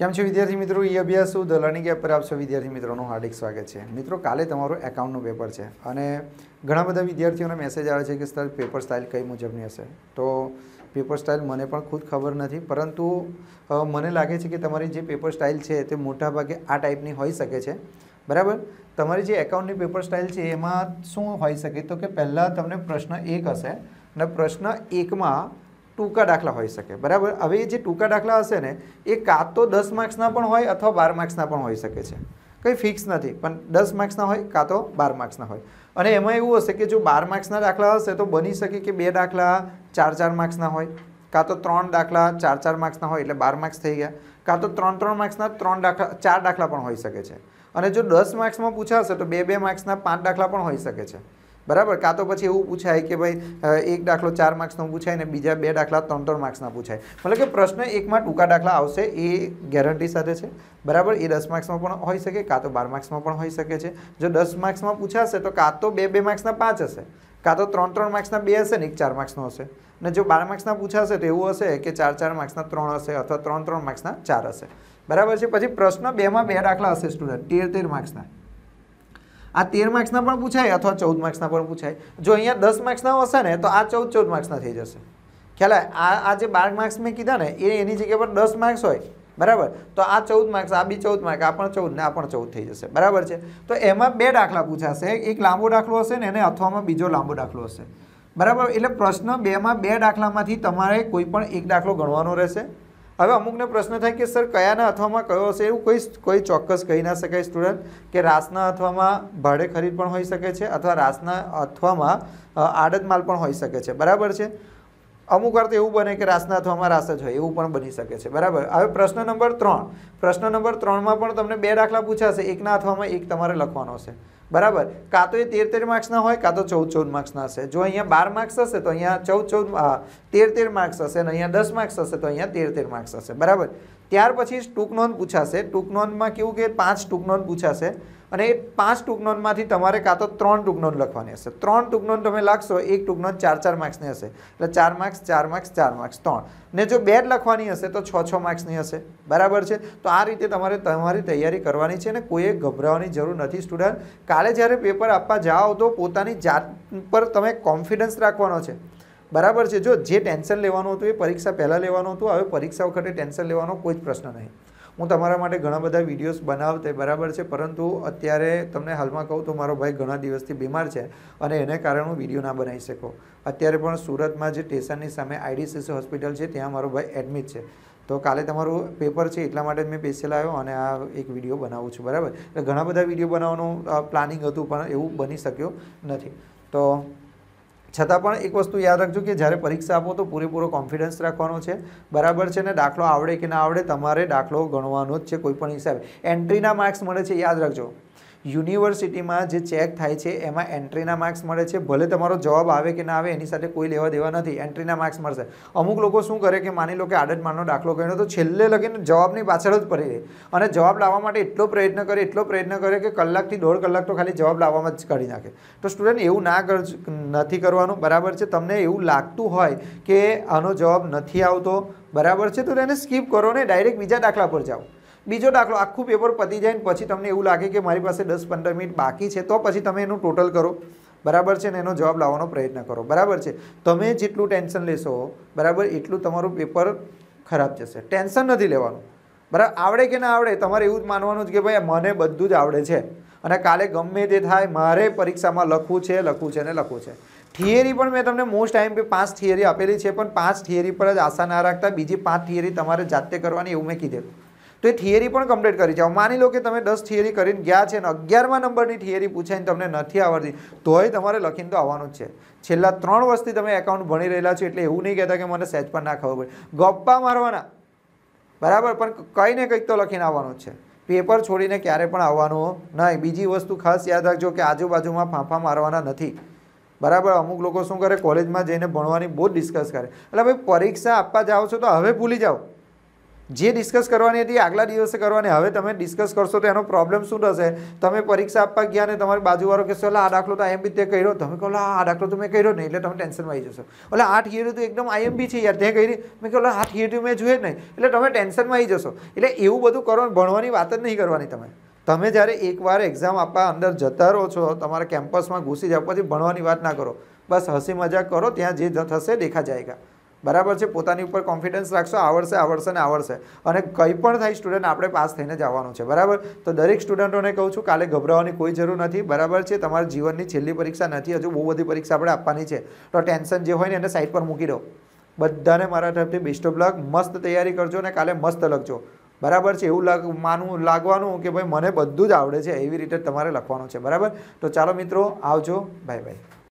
કેમ છે વિદ્યાર્થી મિત્રો E Abhyasu the learning app પર આપ સૌ વિદ્યાર્થી મિત્રોનું હાર્દિક સ્વાગત છે મિત્રો કાલે તમારું એકાઉન્ટનું પેપર છે અને ઘણા બધા વિદ્યાર્થીઓને મેસેજ આવે છે કે સર પેપર સ્ટાઇલ કઈ મુજબની હશે તો પેપર સ્ટાઇલ મને પણ ખુદ ખબર નથી પરંતુ મને લાગે છે કે તમારી જે પેપર સ્ટાઇલ છે તે મોટાભાગે આ ટાઈપની હોઈ શકે છે બરાબર તમારી જે એકાઉન્ટની પેપર સ્ટાઇલ છે એમાં શું હોઈ શકે તો કે પહેલાં તમને પ્રશ્ન એક હશે અને પ્રશ્ન એકમાં ટૂંકા દાખલા હોઈ શકે બરાબર હવે જે ટૂંકા દાખલા હશે ને એ કાં તો દસ માર્ક્સના પણ હોય અથવા બાર માર્ક્સના પણ હોઈ શકે છે કંઈ ફિક્સ નથી પણ દસ માર્ક્સના હોય કાં તો બાર માર્ક્સના હોય અને એમાં એવું હશે કે જો બાર માર્ક્સના દાખલા હશે તો બની શકે કે બે દાખલા ચાર ચાર માર્ક્સના હોય કાં તો ત્રણ દાખલા ચાર ચાર માર્ક્સના હોય એટલે બાર માર્ક્સ થઈ ગયા કાં તો ત્રણ ત્રણ માર્ક્સના ત્રણ દાખલા ચાર દાખલા પણ હોઈ શકે છે અને જો દસ માર્ક્સમાં પૂછાશે તો બે બે માર્ક્સના પાંચ દાખલા પણ હોઈ શકે છે બરાબર કાં તો પછી એવું પૂછાય કે ભાઈ એક દાખલો ચાર માર્ક્સનો પૂછાય ને બીજા બે દાખલા ત્રણ ત્રણ માર્ક્સના પૂછાય મતલબ કે પ્રશ્ન એકમાં ટૂંકા દાખલા આવશે એ ગેરંટી સાથે છે બરાબર એ દસ માર્ક્સમાં પણ હોઈ શકે કાં તો બાર માર્ક્સમાં પણ હોઈ શકે છે જો દસ માર્ક્સમાં પૂછાશે તો કાં તો બે બે માર્ક્સના પાંચ હશે કાં તો ત્રણ ત્રણ માર્ક્સના બે હશે ને એક ચાર માર્ક્સનો હશે ને જો બાર માર્ક્સના પૂછાશે તો એવું હશે કે ચાર ચાર માર્ક્સના ત્રણ હશે અથવા ત્રણ ત્રણ માર્ક્સના ચાર હશે બરાબર છે પછી પ્રશ્ન બેમાં બે દાખલા હશે સ્ટુડન્ટ તેર તેર માર્ક્સના આ તેર માર્ક્સના પણ પૂછાય અથવા ચૌદ માર્ક્સના પણ પૂછાય જો અહીંયા દસ માર્ક્સના હશે ને તો આ ચૌદ ચૌદ માર્ક્સના થઈ જશે ખ્યાલ આ આ જે બાર માર્ક્સ મેં કીધા ને એ એની જગ્યા પર દસ માર્ક્સ હોય બરાબર તો આ ચૌદ માર્ક્સ આ બી ચૌદ માર્ક આ પણ ચૌદ ને આ પણ ચૌદ થઈ જશે બરાબર છે તો એમાં બે દાખલા પૂછાશે એક લાંબો દાખલો હશે ને એને અથવામાં બીજો લાંબો દાખલો હશે બરાબર એટલે પ્રશ્ન બેમાં બે દાખલામાંથી તમારે કોઈ પણ એક દાખલો ગણવાનો રહેશે હવે અમુકને પ્રશ્ન થાય કે સર કયાના અથવામાં કયો હશે એવું કોઈ કોઈ ચોક્કસ કહી ના શકાય સ્ટુડન્ટ કે રાસના અથવામાં ભાડે ખરીદ પણ હોઈ શકે છે અથવા રાસના અથવામાં આડત માલ પણ હોઈ શકે છે બરાબર છે અમુક વાર તો એવું બને કે રાસના અથવામાં રાસ જ હોય એવું પણ બની શકે છે બરાબર હવે પ્રશ્ન નંબર ત્રણ પ્રશ્ન નંબર ત્રણમાં પણ તમને બે દાખલા પૂછાશે એકના અથવામાં એક તમારે લખવાનો છે બરાબર કાં તો એ તેર તેર માર્ક્સના હોય કાં તો ચૌદ ચૌદ માર્ક્સના હશે જો અહીંયા બાર માર્ક્સ હશે તો અહીંયા ચૌદ ચૌદ તેર તેર માર્ક્સ હશે અને અહીંયા દસ માર્ક્સ હશે તો અહીંયા તેર તેર માર્ક્સ હશે બરાબર ત્યાર પછી ટૂંક નોંધ પૂછાશે ટૂંક નોંધમાં કેવું કે પાંચ ટૂંક નોંધ પૂછાશે અને એ પાંચ ટૂંક નોંધમાંથી તમારે કાં તો ત્રણ ટૂંક નોંધ લખવાની હશે ત્રણ ટૂંક નોંધ તમે લખશો એક ટૂંક નોંધ ચાર ચાર માર્ક્સની હશે એટલે ચાર માર્ક્સ ચાર માર્ક્સ ચાર માર્ક્સ ત્રણ ને જો બે જ લખવાની હશે તો છ છ માર્ક્સની હશે બરાબર છે તો આ રીતે તમારે તમારી તૈયારી કરવાની છે અને કોઈએ ગભરાવાની જરૂર નથી સ્ટુડન્ટ કાલે જ્યારે પેપર આપવા જાઓ તો પોતાની જાત પર તમે કોન્ફિડન્સ રાખવાનો છે બરાબર છે જો જે ટેન્શન લેવાનું હતું એ પરીક્ષા પહેલાં લેવાનું હતું હવે પરીક્ષા વખતે ટેન્શન લેવાનો કોઈ જ પ્રશ્ન નહીં હું તમારા માટે ઘણા બધા વિડીયોઝ બનાવતે બરાબર છે પરંતુ અત્યારે તમને હાલમાં કહું તો મારો ભાઈ ઘણા દિવસથી બીમાર છે અને એને કારણે હું વિડીયો ના બનાવી શકો અત્યારે પણ સુરતમાં જે સ્ટેશનની સામે આઈડીસીસી હોસ્પિટલ છે ત્યાં મારો ભાઈ એડમિટ છે તો કાલે તમારું પેપર છે એટલા માટે મેં પેશિયલ આવ્યો અને આ એક વિડીયો બનાવું છું બરાબર એટલે ઘણા બધા વિડીયો બનાવવાનું પ્લાનિંગ હતું પણ એવું બની શક્યું નથી તો છતાં પણ એક વસ્તુ યાદ રાખજો કે જ્યારે પરીક્ષા આપો તો પૂરેપૂરો કોન્ફિડન્સ રાખવાનો છે બરાબર છે ને દાખલો આવડે કે ના આવડે તમારે દાખલો ગણવાનો જ છે કોઈપણ હિસાબે એન્ટ્રીના માર્ક્સ મળે છે યાદ રાખજો યુનિવર્સિટીમાં જે ચેક થાય છે એમાં એન્ટ્રીના માર્ક્સ મળે છે ભલે તમારો જવાબ આવે કે ના આવે એની સાથે કોઈ લેવા દેવા નથી એન્ટ્રીના માર્ક્સ મળશે અમુક લોકો શું કરે કે માની લો કે આડત માનનો દાખલો કર્યો તો છેલ્લે લગીને જવાબની પાછળ જ પડી અને જવાબ લાવવા માટે એટલો પ્રયત્ન કરે એટલો પ્રયત્ન કરે કે કલાકથી દોઢ કલાક તો ખાલી જવાબ લાવવામાં જ કરી નાખે તો સ્ટુડન્ટ એવું ના નથી કરવાનું બરાબર છે તમને એવું લાગતું હોય કે આનો જવાબ નથી આવતો બરાબર છે તો તેને સ્કીપ કરો ને ડાયરેક્ટ બીજા દાખલા પર જાઓ બીજો દાખલો આખું પેપર પતી જાય ને પછી તમને એવું લાગે કે મારી પાસે દસ પંદર મિનિટ બાકી છે તો પછી તમે એનું ટોટલ કરો બરાબર છે ને એનો જવાબ લાવવાનો પ્રયત્ન કરો બરાબર છે તમે જેટલું ટેન્શન લેશો બરાબર એટલું તમારું પેપર ખરાબ જશે ટેન્શન નથી લેવાનું બરાબર આવડે કે ના આવડે તમારે એવું જ માનવાનું જ કે ભાઈ મને બધું જ આવડે છે અને કાલે ગમે તે થાય મારે પરીક્ષામાં લખવું છે લખવું છે ને લખવું છે થિયરી પણ મેં તમને મોસ્ટ ટાઈમ પે પાંચ થિયરી આપેલી છે પણ પાંચ થિયરી પર જ આશા ના રાખતા બીજી પાંચ થિયરી તમારે જાતે કરવાની એવું મેં કીધેલું તો એ થિયરી પણ કમ્પ્લીટ કરી છે માની લો કે તમે દસ થિયરી કરીને ગયા છે અને અગિયારમાં નંબરની થિયરી પૂછાઈને તમને નથી આવડતી તોય તમારે લખીને તો આવવાનું જ છે છેલ્લા ત્રણ વર્ષથી તમે એકાઉન્ટ ભણી રહેલા છો એટલે એવું નહીં કહેતા કે મને સહેજ પણ ના ખબર પડે ગપ્પા મારવાના બરાબર પણ કંઈ ને કંઈક તો લખીને આવવાનું છે પેપર છોડીને ક્યારે પણ આવવાનું નહીં બીજી વસ્તુ ખાસ યાદ રાખજો કે આજુબાજુમાં ફાંફા મારવાના નથી બરાબર અમુક લોકો શું કરે કોલેજમાં જઈને ભણવાની બહુ ડિસ્કસ કરે એટલે ભાઈ પરીક્ષા આપવા જાઓ છો તો હવે ભૂલી જાઓ જે ડિસ્કસ કરવાની હતી આગલા દિવસે કરવાની હવે તમે ડિસ્કસ કરશો તો એનો પ્રોબ્લેમ શું થશે તમે પરીક્ષા આપવા ગયા ને તમારી બાજુવાળો કહેશો એટલે આ દાખલો તો આઈએમબી તે કર્યો તમે કહો આ દાખલો તો મેં કર્યો નહીં એટલે તમે ટેન્શનમાં આવી જશો એટલે આ થિયરી તો એકદમ આઈએમબી છે યાર તે કરી મેં કહ્યું આ થિયરી મેં જોઈએ નહીં એટલે તમે ટેન્શનમાં આવી જશો એટલે એવું બધું કરવાનું ભણવાની વાત જ નહીં કરવાની તમે તમે જ્યારે એકવાર એક્ઝામ આપવા અંદર જતા રહો છો તમારા કેમ્પસમાં ઘૂસી જાવ પછી ભણવાની વાત ના કરો બસ હસી મજાક કરો ત્યાં જે થશે દેખા જાયગા બરાબર છે પોતાની ઉપર કોન્ફિડન્સ રાખશો આવડશે આવડશે ને આવડશે અને કંઈ પણ થાય સ્ટુડન્ટ આપણે પાસ થઈને જવાનું છે બરાબર તો દરેક સ્ટુડન્ટોને કહું છું કાલે ગભરાવાની કોઈ જરૂર નથી બરાબર છે તમારા જીવનની છેલ્લી પરીક્ષા નથી હજુ બહુ બધી પરીક્ષા આપણે આપવાની છે તો ટેન્શન જે હોય ને એને સાઈડ પર મૂકી દો બધાને મારા તરફથી બેસ્ટ ઓફ લક મસ્ત તૈયારી કરજો ને કાલે મસ્ત લખજો બરાબર છે એવું લાગ માનવું લાગવાનું કે ભાઈ મને બધું જ આવડે છે એવી રીતે તમારે લખવાનું છે બરાબર તો ચાલો મિત્રો આવજો બાય બાય